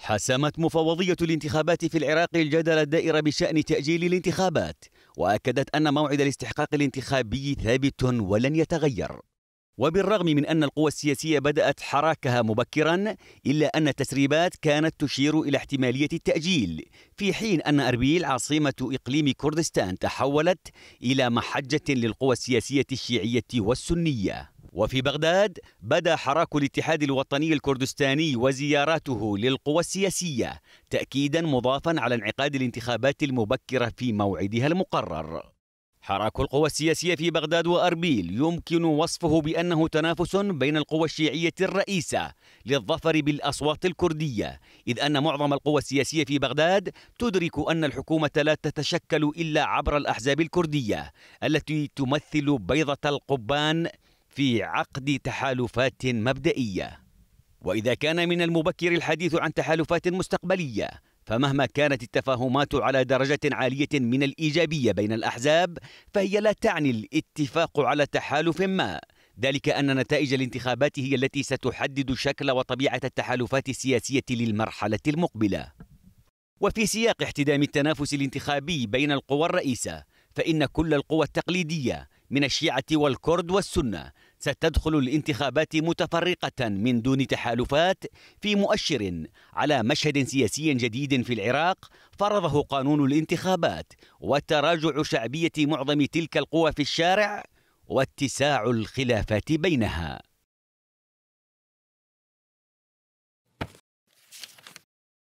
حسمت مفوضية الانتخابات في العراق الجدل الدائر بشأن تأجيل الانتخابات وأكدت أن موعد الاستحقاق الانتخابي ثابت ولن يتغير وبالرغم من أن القوى السياسية بدأت حراكها مبكرا إلا أن التسريبات كانت تشير إلى احتمالية التأجيل في حين أن أربيل عاصمة إقليم كردستان تحولت إلى محجة للقوى السياسية الشيعية والسنية وفي بغداد بدا حراك الاتحاد الوطني الكردستاني وزياراته للقوى السياسيه تاكيدا مضافا على انعقاد الانتخابات المبكره في موعدها المقرر حراك القوى السياسية في بغداد وأربيل يمكن وصفه بأنه تنافس بين القوى الشيعية الرئيسة للظفر بالأصوات الكردية إذ أن معظم القوى السياسية في بغداد تدرك أن الحكومة لا تتشكل إلا عبر الأحزاب الكردية التي تمثل بيضة القبان في عقد تحالفات مبدئيه واذا كان من المبكر الحديث عن تحالفات مستقبليه فمهما كانت التفاهمات على درجه عاليه من الايجابيه بين الاحزاب فهي لا تعني الاتفاق على تحالف ما ذلك أن نتائج الانتخابات هي التي ستحدد شكل وطبيعة التحالفات السياسية للمرحلة المقبلة. وفي سياق احتدام التنافس الانتخابي بين القوى الرئيسة، فإن كل القوى التقليدية من الشيعة والكرد والسنة ستدخل الانتخابات متفرقة من دون تحالفات في مؤشر على مشهد سياسي جديد في العراق فرضه قانون الانتخابات وتراجع شعبية معظم تلك القوى في الشارع واتساع الخلافات بينها